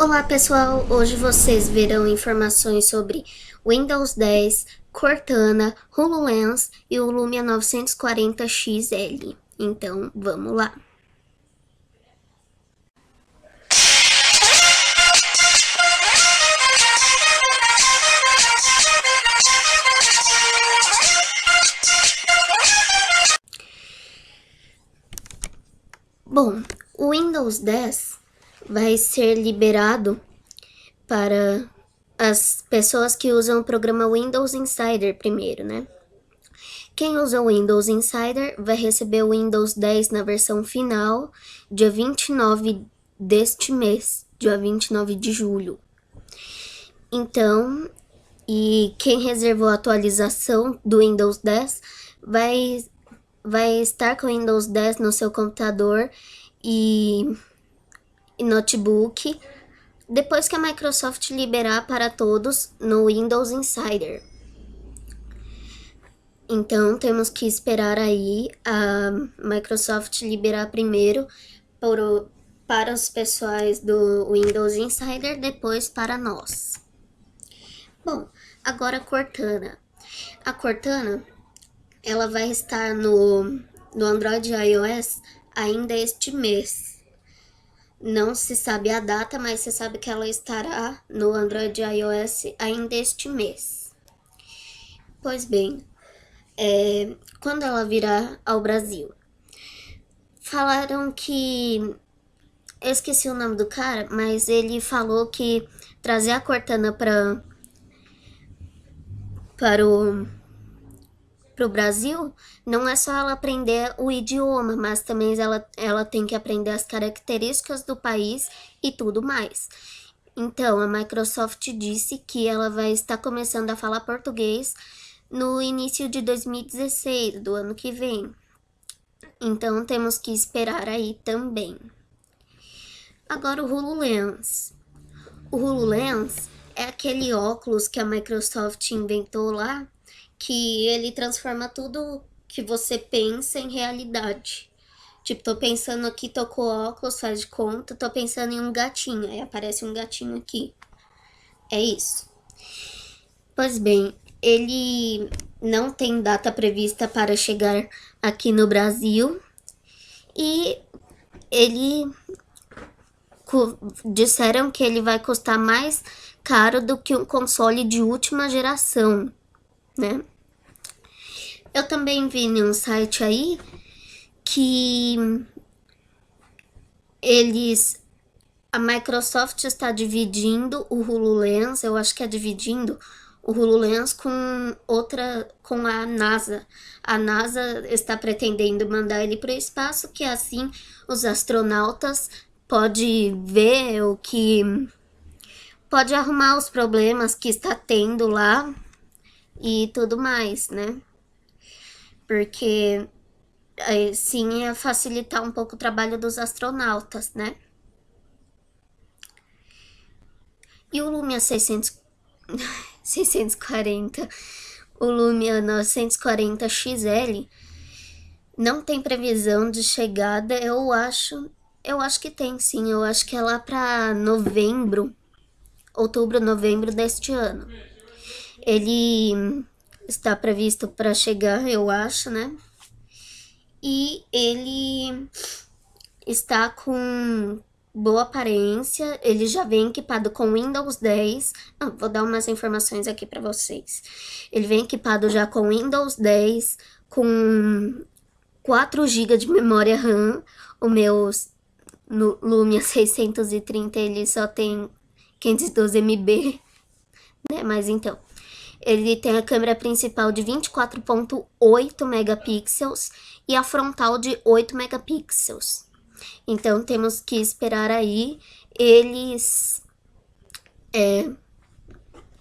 Olá pessoal, hoje vocês verão informações sobre Windows 10, Cortana, HoloLens e o Lumia 940XL. Então, vamos lá! Bom, o Windows 10 vai ser liberado para as pessoas que usam o programa Windows Insider primeiro, né? Quem usa o Windows Insider vai receber o Windows 10 na versão final, dia 29 deste mês, dia 29 de julho. Então, e quem reservou a atualização do Windows 10 vai, vai estar com o Windows 10 no seu computador e e notebook, depois que a Microsoft liberar para todos no Windows Insider. Então temos que esperar aí a Microsoft liberar primeiro para os pessoais do Windows Insider, depois para nós. Bom, agora a Cortana. A Cortana, ela vai estar no, no Android e iOS ainda este mês. Não se sabe a data, mas se sabe que ela estará no Android e iOS ainda este mês. Pois bem, é, quando ela virá ao Brasil? Falaram que. Eu esqueci o nome do cara, mas ele falou que trazer a Cortana para. para o para o Brasil, não é só ela aprender o idioma, mas também ela, ela tem que aprender as características do país e tudo mais. Então, a Microsoft disse que ela vai estar começando a falar português no início de 2016, do ano que vem. Então, temos que esperar aí também. Agora, o HoloLens. O HoloLens é aquele óculos que a Microsoft inventou lá que ele transforma tudo que você pensa em realidade. Tipo, tô pensando aqui, tô com óculos, faz de conta, tô pensando em um gatinho, aí aparece um gatinho aqui. É isso. Pois bem, ele não tem data prevista para chegar aqui no Brasil e ele disseram que ele vai custar mais caro do que um console de última geração né? Eu também vi em um site aí que eles a Microsoft está dividindo o HoloLens, eu acho que é dividindo o HoloLens com outra com a NASA. A NASA está pretendendo mandar ele para o espaço, que assim os astronautas pode ver o que pode arrumar os problemas que está tendo lá e tudo mais, né? Porque é, sim ia facilitar um pouco o trabalho dos astronautas, né? E o Lumia 600... 640, o Lumia 940 XL não tem previsão de chegada, eu acho, eu acho que tem sim, eu acho que é lá para novembro, outubro, novembro deste ano. Ele está previsto para chegar, eu acho, né? E ele está com boa aparência, ele já vem equipado com Windows 10. Ah, vou dar umas informações aqui para vocês. Ele vem equipado já com Windows 10, com 4 GB de memória RAM. O meu no Lumia 630 ele só tem 512 MB, né? Mas então, ele tem a câmera principal de 24.8 megapixels e a frontal de 8 megapixels. Então temos que esperar aí eles é,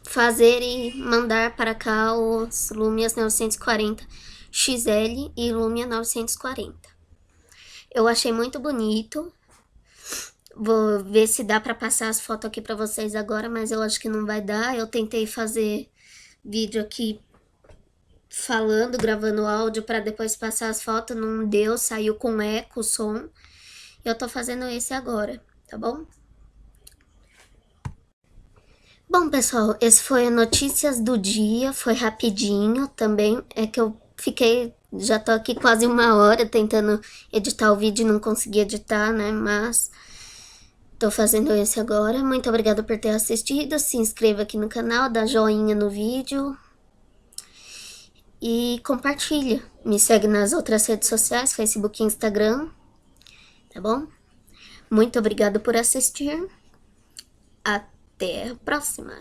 fazerem mandar para cá os Lumia 940 XL e Lumia 940. Eu achei muito bonito. Vou ver se dá para passar as fotos aqui para vocês agora, mas eu acho que não vai dar. Eu tentei fazer vídeo aqui falando, gravando áudio para depois passar as fotos, não deu, saiu com eco o som. Eu tô fazendo esse agora, tá bom? Bom, pessoal, esse foi notícias do dia, foi rapidinho também, é que eu fiquei, já tô aqui quase uma hora tentando editar o vídeo e não consegui editar, né, mas... Tô fazendo esse agora. Muito obrigada por ter assistido. Se inscreva aqui no canal, dá joinha no vídeo. E compartilha. Me segue nas outras redes sociais, Facebook e Instagram. Tá bom? Muito obrigada por assistir. Até a próxima.